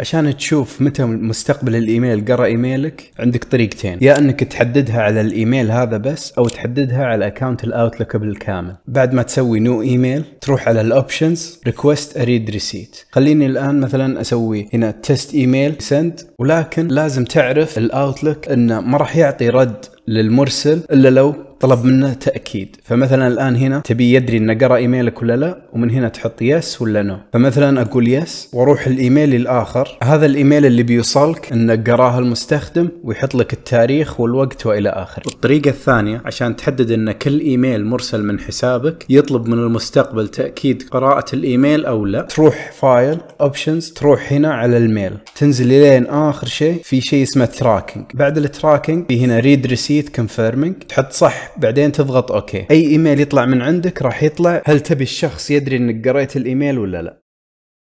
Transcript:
عشان تشوف متى مستقبل الايميل قرا ايميلك عندك طريقتين يا انك تحددها على الايميل هذا بس او تحددها على اكونت الاوتلوك بالكامل بعد ما تسوي نو ايميل تروح على الاوبشنز ريكوست اريد ريسيت خليني الان مثلا اسوي هنا تيست ايميل سند ولكن لازم تعرف الاوتلوك انه ما راح يعطي رد للمرسل الا لو طلب منه تاكيد فمثلا الان هنا تبي يدري انه قرا ايميلك ولا لا ومن هنا تحط يس ولا نو فمثلا اقول يس واروح الايميل الاخر هذا الايميل اللي بيوصلك انه قراه المستخدم ويحط لك التاريخ والوقت والى اخره الطريقة الثانية عشان تحدد ان كل ايميل مرسل من حسابك يطلب من المستقبل تأكيد قراءة الايميل او لا تروح فايل اوبشنز تروح هنا على الميل تنزل لين اخر شيء في شيء اسمه تراكنج بعد التراكنج في هنا ريد ريسيت كونفيرمينج تحط صح بعدين تضغط اوكي اي ايميل يطلع من عندك راح يطلع هل تبي الشخص يدري انك قريت الايميل ولا لا